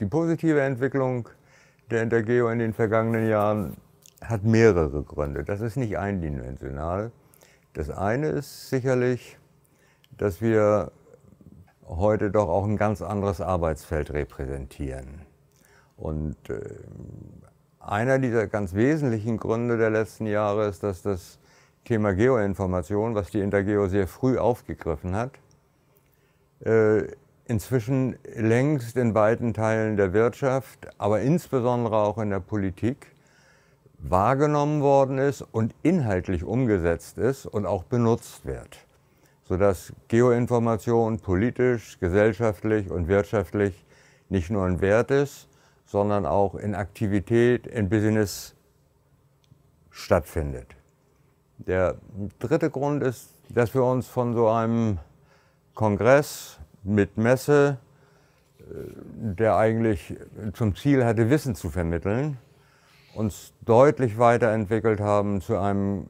Die positive Entwicklung der Intergeo in den vergangenen Jahren hat mehrere Gründe. Das ist nicht eindimensional. Das eine ist sicherlich, dass wir heute doch auch ein ganz anderes Arbeitsfeld repräsentieren. Und äh, einer dieser ganz wesentlichen Gründe der letzten Jahre ist, dass das Thema Geoinformation, was die Intergeo sehr früh aufgegriffen hat, äh, inzwischen längst in weiten Teilen der Wirtschaft, aber insbesondere auch in der Politik wahrgenommen worden ist und inhaltlich umgesetzt ist und auch benutzt wird, sodass Geoinformation politisch, gesellschaftlich und wirtschaftlich nicht nur ein Wert ist, sondern auch in Aktivität, in Business stattfindet. Der dritte Grund ist, dass wir uns von so einem Kongress mit Messe, äh, der eigentlich zum Ziel hatte, Wissen zu vermitteln, uns deutlich weiterentwickelt haben zu einer äh,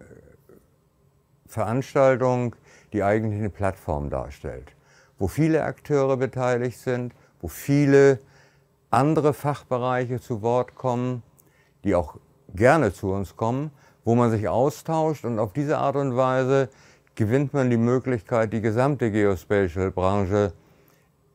Veranstaltung, die eigentlich eine Plattform darstellt, wo viele Akteure beteiligt sind, wo viele andere Fachbereiche zu Wort kommen, die auch gerne zu uns kommen, wo man sich austauscht und auf diese Art und Weise gewinnt man die Möglichkeit, die gesamte Geospatial-Branche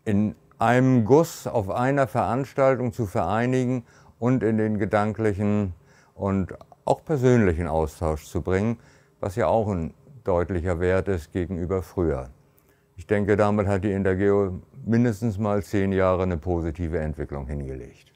in einem Guss auf einer Veranstaltung zu vereinigen und in den gedanklichen und auch persönlichen Austausch zu bringen, was ja auch ein deutlicher Wert ist gegenüber früher. Ich denke, damit hat die Intergeo mindestens mal zehn Jahre eine positive Entwicklung hingelegt.